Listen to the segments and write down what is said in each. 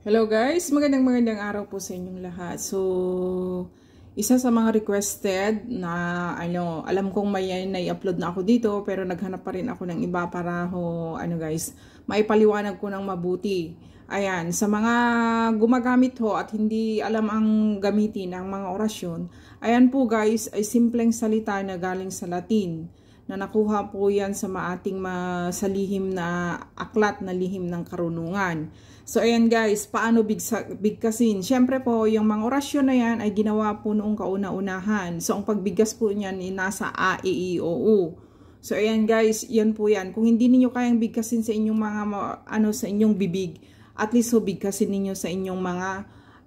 Hello guys, magandang magandang araw po sa inyong lahat. So, isa sa mga requested na ano, alam kong may na-upload na ako dito pero naghanap pa rin ako ng iba para ho, ano guys, maipaliwanag ko ng mabuti. Ayan, sa mga gumagamit ho at hindi alam ang gamitin ng mga orasyon, ayan po guys ay simpleng salita na galing sa Latin na nakuha po yan sa maating ma sa lihim na aklat na lihim ng karunungan. So ayan guys, paano bigsa, bigkasin? Siyempre po, yung mga orasyon na yan ay ginawa po noong kauna-unahan. So ang pagbigkas po niyan ay nasa A, E, I, e O, U. So ayan guys, yan po yan. Kung hindi niyo kayang bigkasin sa inyong mga ano sa inyong bibig, at least bigkasin niyo sa inyong mga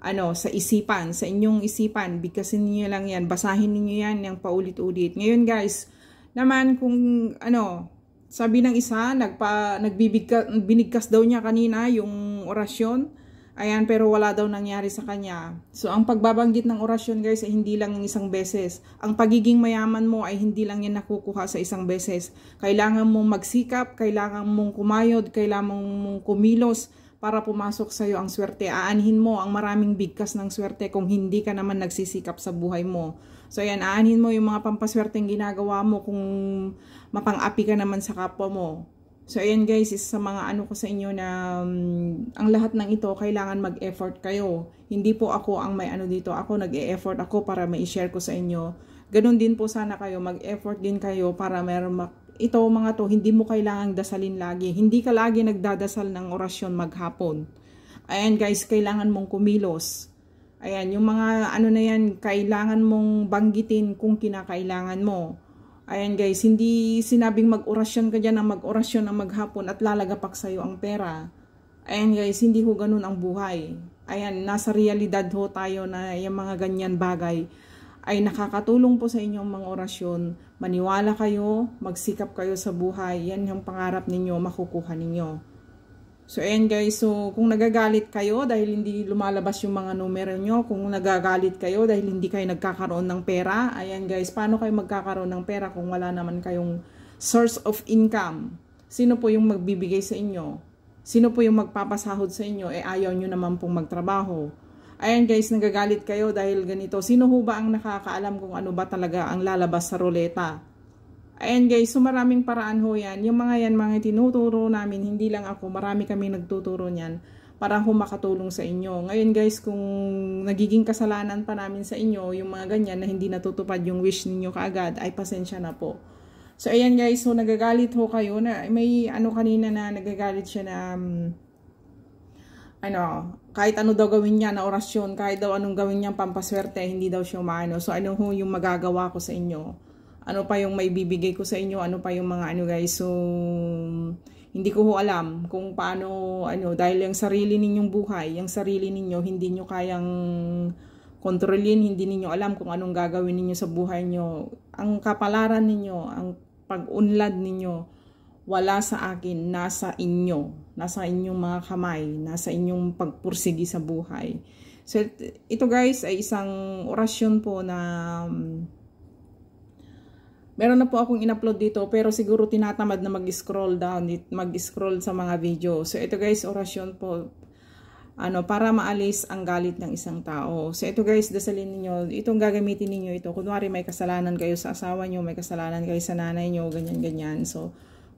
ano, sa isipan, sa inyong isipan, bigkasin niyo lang yan, basahin niyo yan ng paulit-ulit. Ngayon guys, naman kung ano, sabi ng isa, nagpa, nagbibigkas, binigkas daw niya kanina yung orasyon. Ayan, pero wala daw nangyari sa kanya. So, ang pagbabanggit ng orasyon guys ay hindi lang isang beses. Ang pagiging mayaman mo ay hindi lang yan nakukuha sa isang beses. Kailangan mong magsikap, kailangan mong kumayod, kailangan mong kumilos, para pumasok sa iyo ang swerte. Aanhin mo ang maraming bigkas ng swerte kung hindi ka naman nagsisikap sa buhay mo. So ayan, aanhin mo yung mga pampaswerteng ginagawa mo kung mapang-api ka naman sa kapwa mo. So ayan guys, isa sa mga ano ko sa inyo na um, ang lahat ng ito kailangan mag-effort kayo. Hindi po ako ang may ano dito. Ako nag-e-effort ako para mai share ko sa inyo. Ganun din po sana kayo, mag-effort din kayo para meron ito mga to, hindi mo kailangang dasalin lagi. Hindi ka lagi nagdadasal ng orasyon maghapon. Ayan guys, kailangan mong kumilos. Ayan, yung mga ano na yan, kailangan mong banggitin kung kinakailangan mo. Ayan guys, hindi sinabing mag-orasyon ka dyan ang mag-orasyon ang maghapon at lalagapak sa'yo ang pera. Ayan guys, hindi ho ganun ang buhay. Ayan, nasa realidad ho tayo na yung mga ganyan bagay ay nakakatulong po sa inyong mga orasyon. Maniwala kayo, magsikap kayo sa buhay. Yan yung pangarap ninyo, makukuha ninyo. So ayan guys, so kung nagagalit kayo dahil hindi lumalabas yung mga numero nyo, kung nagagalit kayo dahil hindi kayo nagkakaroon ng pera, ayan guys, paano kayo magkakaroon ng pera kung wala naman kayong source of income? Sino po yung magbibigay sa inyo? Sino po yung magpapasahod sa inyo? Eh ayaw nyo naman pong magtrabaho Ayan guys, nagagalit kayo dahil ganito. Sino ho ba ang nakakaalam kung ano ba talaga ang lalabas sa ruleta? Ayan guys, so maraming paraan ho yan. Yung mga yan, mga tinuturo namin, hindi lang ako, marami kami nagtuturo niyan para ho makatulong sa inyo. Ngayon guys, kung nagiging kasalanan pa namin sa inyo, yung mga ganyan na hindi natutupad yung wish ninyo kaagad, ay pasensya na po. So ayan guys, so nagagalit ho kayo na may ano kanina na nagagalit siya na um, ano, kahit ano daw gawin niya na orasyon, kahit daw anong gawin niya pampaswerte, hindi daw siya umaano. So ano ho yung magagawa ko sa inyo? Ano pa yung may bibigay ko sa inyo? Ano pa yung mga ano guys? So hindi ko ho alam kung paano ano dahil yung sarili ninyong buhay, yung sarili ninyo hindi niyo kayang kontrolin, hindi niyo alam kung anong gagawin niyo sa buhay niyo. Ang kapalaran ninyo, ang pag-unlad ninyo wala sa akin, nasa inyo. Nasa inyong mga kamay, nasa inyong pagpursigi sa buhay. So, ito guys ay isang orasyon po na um, meron na po akong in-upload dito pero siguro tinatamad na mag-scroll down, mag-scroll sa mga video. So, ito guys, orasyon po ano, para maalis ang galit ng isang tao. So, ito guys, dasalin niyo itong gagamitin niyo ito. Kunwari, may kasalanan kayo sa asawa niyo may kasalanan kayo sa nanay niyo ganyan-ganyan. So,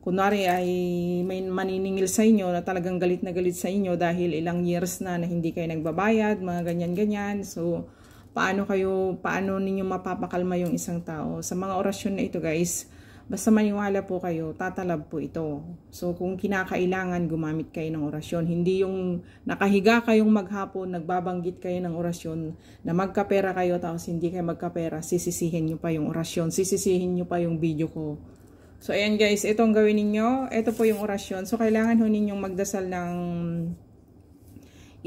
kunwari ay may maniningil sa inyo na talagang galit na galit sa inyo dahil ilang years na na hindi kayo nagbabayad, mga ganyan-ganyan. So, paano kayo, paano ninyo mapapakalma yung isang tao? Sa mga orasyon na ito guys, basta maniwala po kayo, tatalab po ito. So, kung kinakailangan, gumamit kayo ng orasyon. Hindi yung nakahiga kayong maghapon, nagbabanggit kayo ng orasyon, na magkapera kayo, tapos hindi kayo magkapera, sisisihin nyo pa yung orasyon, sisisihin nyo pa yung video ko So, ayan guys, ang gawin ninyo, ito po yung orasyon. So, kailangan ho ninyong magdasal ng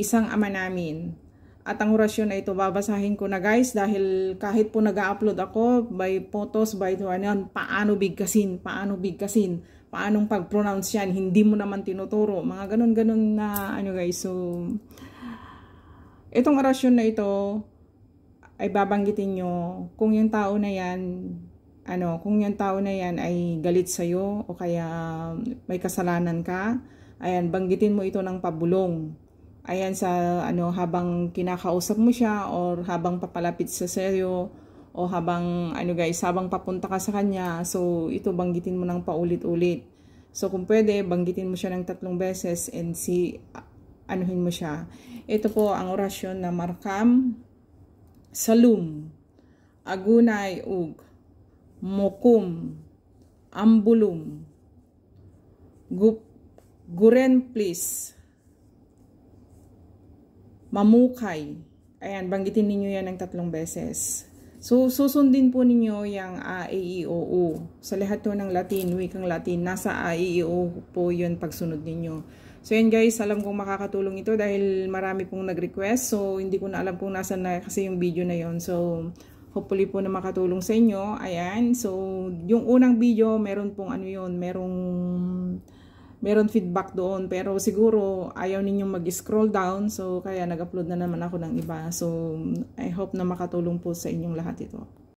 isang ama namin. At ang orasyon na ito, babasahin ko na guys, dahil kahit po nag upload ako by photos, by ano, paano bigkasin, paano bigkasin, paanong pag-pronounce yan, hindi mo naman tinuturo. Mga ganun-ganun na ano guys, so... Itong orasyon na ito, ay babanggitin nyo kung yung tao na yan ano, kung yung tao na yan ay galit sa'yo o kaya may kasalanan ka, ayan, banggitin mo ito ng pabulong. Ayan, sa, ano, habang kinakausap mo siya or habang papalapit sa seryo o habang, ano guys, habang papunta ka sa kanya, so ito banggitin mo nang paulit-ulit. So kung pwede, banggitin mo siya ng tatlong beses and si, anuhin mo siya. Ito po ang orasyon na Markam Salum Agunay Ug mukum, Ambulum, Gup, Gurenplis, Mamukay. Ayan, banggitin ninyo yan ng tatlong beses. So, susundin po ninyo yung A, e Sa lahat po ng Latin, wikang Latin, nasa A, e po yun pagsunod ninyo. So, yan guys, alam kong makakatulong ito dahil marami pong nag-request. So, hindi ko na alam kung nasa na kasi yung video na yon So, Hopefully po na makatulong sa inyo. Ayan. So, yung unang video, meron pong ano yun, merong meron feedback doon. Pero siguro, ayaw ninyong mag-scroll down. So, kaya nag-upload na naman ako ng iba. So, I hope na makatulong po sa inyong lahat ito.